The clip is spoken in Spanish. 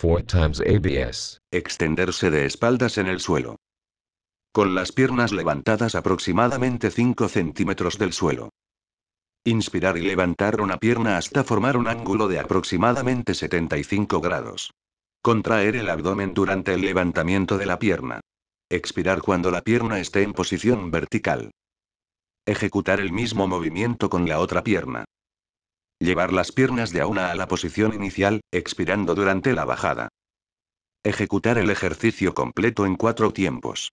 4 times ABS. Extenderse de espaldas en el suelo. Con las piernas levantadas aproximadamente 5 centímetros del suelo. Inspirar y levantar una pierna hasta formar un ángulo de aproximadamente 75 grados. Contraer el abdomen durante el levantamiento de la pierna. Expirar cuando la pierna esté en posición vertical. Ejecutar el mismo movimiento con la otra pierna. Llevar las piernas de a una a la posición inicial, expirando durante la bajada. Ejecutar el ejercicio completo en cuatro tiempos.